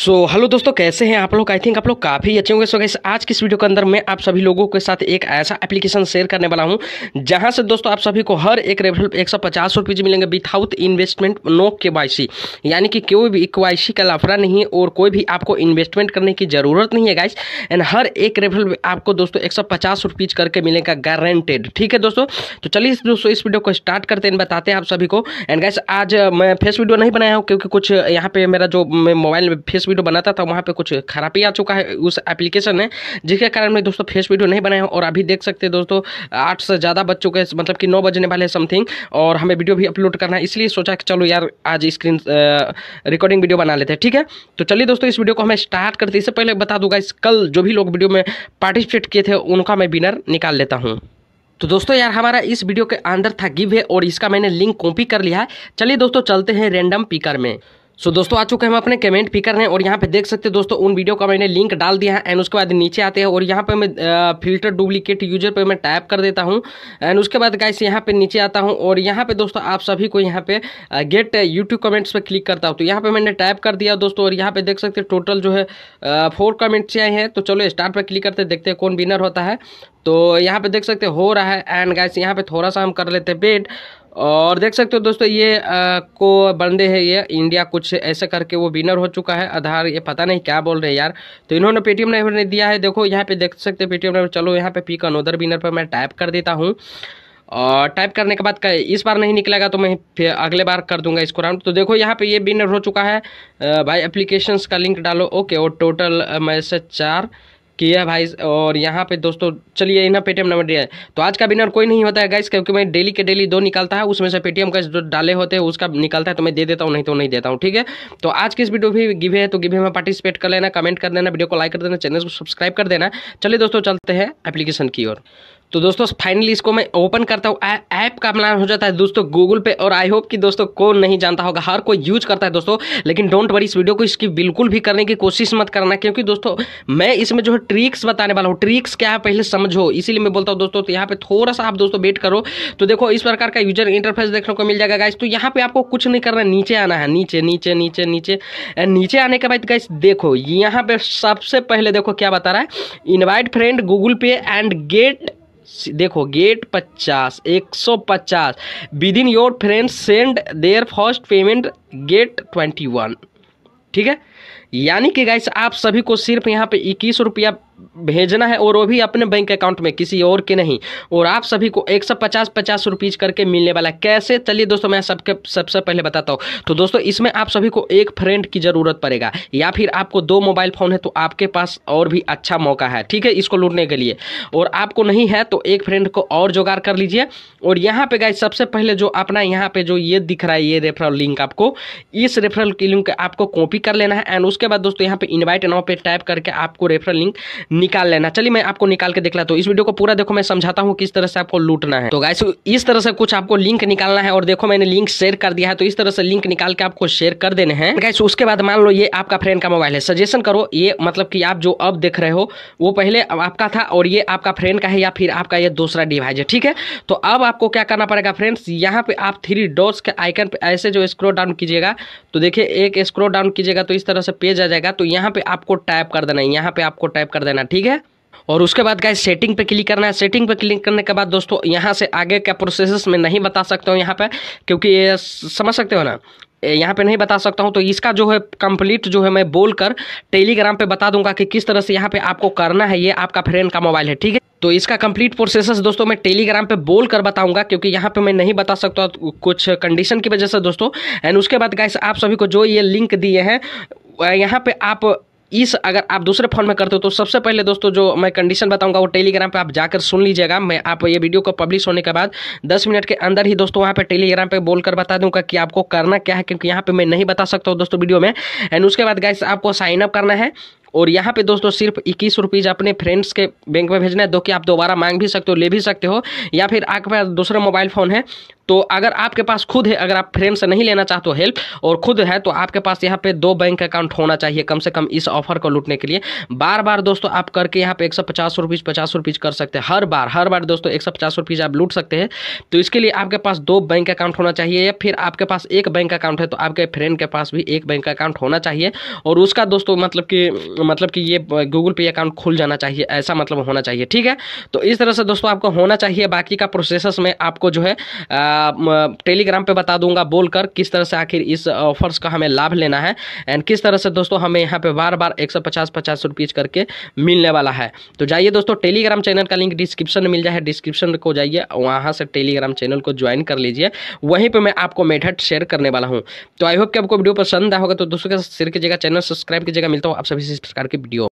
सो so, hello दोस्तों कैसे हैं आप लोग आई थिंक आप लोग काफ़ी अच्छे होंगे सो so, गैस आज की इस वीडियो के अंदर मैं आप सभी लोगों के साथ एक ऐसा एप्लीकेशन शेयर करने वाला हूं जहां से दोस्तों आप सभी को हर एक रेफरल एक सौ पचास रुपीज़ मिलेंगे विथाउट इन्वेस्टमेंट नो के यानी कि कोई भी सी का लाफरा नहीं है और कोई भी आपको इन्वेस्टमेंट करने की ज़रूरत नहीं है गाइस एंड हर एक रेफरल आपको दोस्तों एक सौ पचास रुपीज़ करके मिलेगा गारंटेड ठीक है दोस्तों तो चलिए दोस्तों इस वीडियो को स्टार्ट करते हैं बताते हैं आप सभी को एंड गाइस आज मैं फेस वीडियो नहीं बनाया हूँ क्योंकि कुछ यहाँ पे मेरा जो मोबाइल में फेस वीडियो बनाता था वहाँ पर कुछ खराबी आ चुका है उस एप्लीकेशन में जिसके कारण मैं दोस्तों फेस वीडियो नहीं बनाया और अभी देख सकते हैं दोस्तों आठ से ज़्यादा बज चुके हैं मतलब कि नौ बजने वाले हैं समथिंग और हमें वीडियो भी अपलोड करना है इसलिए सोचा कि चलो यार आज स्क्रीन रिकॉर्डिंग वीडियो बना लेते हैं ठीक है तो चलिए दोस्तों इस वीडियो को हमें स्टार्ट करते इससे पहले बता दूंगा इस कल जो भी लोग वीडियो में पार्टिसिपेट किए थे उनका मैं विनर निकाल लेता हूँ तो दोस्तों यार हमारा इस वीडियो के अंदर था गिव है और इसका मैंने लिंक कॉपी कर लिया है चलिए दोस्तों चलते हैं रेंडम पिकर में सो so, दोस्तों आ चुके हैं हम अपने कमेंट पिकर हैं और यहाँ पे देख सकते हैं दोस्तों उन वीडियो का मैंने लिंक डाल दिया है एंड उसके बाद नीचे आते हैं और यहाँ पे मैं फिल्टर डुप्लीकेट यूजर पे मैं टाइप कर देता हूँ एंड उसके बाद गाइस यहाँ पे नीचे आता हूँ और यहाँ पे दोस्तों आप सभी को यहाँ पे गेट यूट्यूब कमेंट्स पर क्लिक करता हूँ तो यहाँ पर मैंने टाइप कर दिया दोस्तों और यहाँ पर देख सकते टोटल जो है फोर कमेंट्स आए हैं तो चलो स्टार्ट पर क्लिक करते देखते हैं कौन विनर होता है तो यहाँ पे देख सकते हो रहा है एंड गाइस यहाँ पर थोड़ा सा हम कर लेते हैं वेट और देख सकते हो दोस्तों ये आ, को बंदे हैं ये इंडिया कुछ ऐसे करके वो विनर हो चुका है आधार ये पता नहीं क्या बोल रहे हैं यार तो इन्होंने पेटीएम नंबर नहीं दिया है देखो यहाँ पे देख सकते हो पेटीएम नंबर चलो यहाँ पे पी का नोदर विनर पर मैं टाइप कर देता हूँ और टाइप करने के बाद का इस बार नहीं निकलेगा तो मैं फिर अगले बार कर दूंगा इसको राउंड तो देखो यहाँ पे ये विनर हो चुका है भाई एप्लीकेशंस का लिंक डालो ओके और टोटल मैसेज चार किया भाई और यहाँ पे दोस्तों चलिए इन्हें पेटीएम नंबर दिया है तो आज का विनर कोई नहीं होता है गैस क्योंकि मैं डेली के डेली दो निकालता है उसमें से पेटीएम का जो डाले होते हैं उसका निकलता है तो मैं दे देता हूँ नहीं तो नहीं देता हूँ ठीक है तो आज की इस वीडियो भी गिवे है तो गिवे में पार्टिसिपेट कर लेना कमेंट कर देना वीडियो को लाइक कर देना चैनल को सब्सक्राइब कर देना चलिए दोस्तों चलते हैं एप्लीकेशन की ओर तो दोस्तों फाइनली इसको मैं ओपन करता हूँ ऐप का नाम हो जाता है दोस्तों गूगल पे और आई होप कि दोस्तों कौन नहीं जानता होगा हर कोई यूज करता है दोस्तों लेकिन डोंट वरी इस वीडियो को इसकी बिल्कुल भी करने की कोशिश मत करना क्योंकि दोस्तों मैं इसमें जो है ट्रिक्स बताने वाला हूँ ट्रिक्स क्या है पहले समझो इसीलिए मैं बोलता हूँ दोस्तों तो यहाँ पे थोड़ा सा आप दोस्तों वेट करो तो देखो इस प्रकार का यूजर इंटरफेस देखने को मिल जाएगा गाइस तो यहाँ पे आपको कुछ नहीं करना नीचे आना है नीचे नीचे नीचे नीचे नीचे आने के बाद गाइस देखो यहाँ पे सबसे पहले देखो क्या बता रहा है invite friend Google Pay and get देखो गेट पचास एक सौ पचास within your friend send their first payment get twenty one ठीक है यानी कि गाइस आप सभी को सिर्फ यहाँ पे इक्कीस रुपया भेजना है और वो भी अपने बैंक अकाउंट में किसी और के नहीं और आप सभी को एक सौ पचास पचास रुपीज करके मिलने वाला है कैसे चलिए दोस्तों मैं सबके सबसे सब पहले बताता हूँ तो दोस्तों इसमें आप सभी को एक फ्रेंड की ज़रूरत पड़ेगा या फिर आपको दो मोबाइल फ़ोन है तो आपके पास और भी अच्छा मौका है ठीक है इसको लूटने के लिए और आपको नहीं है तो एक फ्रेंड को और जोगाड़ कर लीजिए और यहाँ पे गाइस सबसे पहले जो अपना यहाँ पे जो ये दिख रहा है ये रेफरल लिंक आपको इस रेफरल लिंक आपको कॉपी कर लेना है एंड उसके बाद दोस्तों यहाँ पे इनवाइट नाउ पे टाइप करके आपको रेफरल लिंक निकाल लेना चलिए मैं आपको निकाल के दिखलाता तो हूँ इस वीडियो को पूरा देखो मैं समझाता हूँ किस तरह से आपको लूटना है तो गाइस इस तरह से कुछ आपको लिंक निकालना है और देखो मैंने लिंक शेयर कर दिया है तो इस तरह से लिंक निकाल के आपको शेयर कर देने हैं गाइस उसके बाद मान लो ये आपका फ्रेंड का मोबाइल है सजेशन करो ये मतलब की आप जो अब देख रहे हो वो पहले आपका था और ये आपका फ्रेंड का है या फिर आपका ये दूसरा डिवाइस है ठीक है तो अब आपको क्या करना पड़ेगा फ्रेंड्स यहाँ पे आप थ्री डॉट्स के आइकन पे ऐसे जो स्क्रोल डाउन कीजिएगा तो देखिए एक स्क्रोल डाउन कीजिएगा तो इस तरह तरह से पेज आ जाएगा तो यहाँ पे आपको टाइप कर देना है यहाँ पे आपको टाइप कर देना ठीक है और उसके बाद गाइस सेटिंग पे क्लिक करना है सेटिंग पे क्लिक करने के बाद दोस्तों यहाँ से आगे का प्रोसेस मैं नहीं बता सकता हूँ यहाँ पे क्योंकि ये समझ सकते हो ना यहाँ पे नहीं बता सकता हूँ तो इसका जो है कंप्लीट जो है मैं बोलकर टेलीग्राम पे बता दूंगा कि किस तरह से यहाँ पे आपको करना है ये आपका फ्रेंड का मोबाइल है ठीक है तो इसका कंप्लीट प्रोसेस दोस्तों मैं टेलीग्राम पे बोल कर बताऊंगा क्योंकि यहाँ पे मैं नहीं बता सकता कुछ कंडीशन की वजह से दोस्तों एंड उसके बाद गाइस आप सभी को जो ये लिंक दिए हैं यहाँ पे आप इस अगर आप दूसरे फोन में करते हो तो सबसे पहले दोस्तों जो मैं कंडीशन बताऊंगा वो टेलीग्राम पे आप जाकर सुन लीजिएगा मैं आप ये वीडियो को पब्लिश होने के बाद 10 मिनट के अंदर ही दोस्तों वहाँ पे टेलीग्राम पे बोलकर बता दूंगा कि आपको करना क्या है क्योंकि यहाँ पे मैं नहीं बता सकता हूँ दोस्तों वीडियो में एंड उसके बाद गैस आपको साइनअप करना है और यहाँ पे दोस्तों सिर्फ इक्कीस रुपीज़ अपने फ्रेंड्स के बैंक में भेजना है दो कि आप दोबारा मांग भी सकते हो ले भी सकते हो या फिर आपके पास दूसरा मोबाइल फ़ोन है तो अगर आपके पास खुद है अगर आप फ्रेंड से नहीं लेना चाहते हो हेल्प और खुद है तो आपके पास यहाँ पे दो बैंक अकाउंट होना चाहिए कम से कम इस ऑफर को लूटने के लिए बार बार दोस्तों आप करके यहाँ पे एक सौ पचास रुपीज़ पचास रुपीज़ कर सकते हैं हर बार हर बार दोस्तों एक सौ पचास रुपीज़ आप लूट सकते हैं तो इसके लिए आपके पास दो बैंक अकाउंट होना चाहिए या फिर आपके पास एक बैंक अकाउंट है तो आपके फ्रेंड के पास भी एक बैंक अकाउंट होना चाहिए और उसका दोस्तों मतलब कि मतलब कि ये गूगल पे अकाउंट खुल जाना चाहिए ऐसा मतलब होना चाहिए ठीक है तो इस तरह से दोस्तों आपको होना चाहिए बाकी का प्रोसेस में आपको जो है टेलीग्राम पे बता दूंगा बोलकर किस तरह से आखिर इस ऑफर्स का हमें लाभ लेना है एंड किस तरह से दोस्तों हमें यहाँ पे बार बार एक सौ पचास पचास रुपीज़ करके मिलने वाला है तो जाइए दोस्तों टेलीग्राम चैनल का लिंक डिस्क्रिप्शन में मिल जाए डिस्क्रिप्शन को जाइए वहाँ से टेलीग्राम चैनल को ज्वाइन कर लीजिए वहीं पर मैं आपको मेथड शेयर करने वाला हूँ तो आई होप कि आपको वीडियो पसंद आया होगा तो दोस्तों के साथ शेयर कीजिएगा चैनल सब्सक्राइब कीजिएगा मिलता हूँ आप सभी સરકાર કે બીડીઓ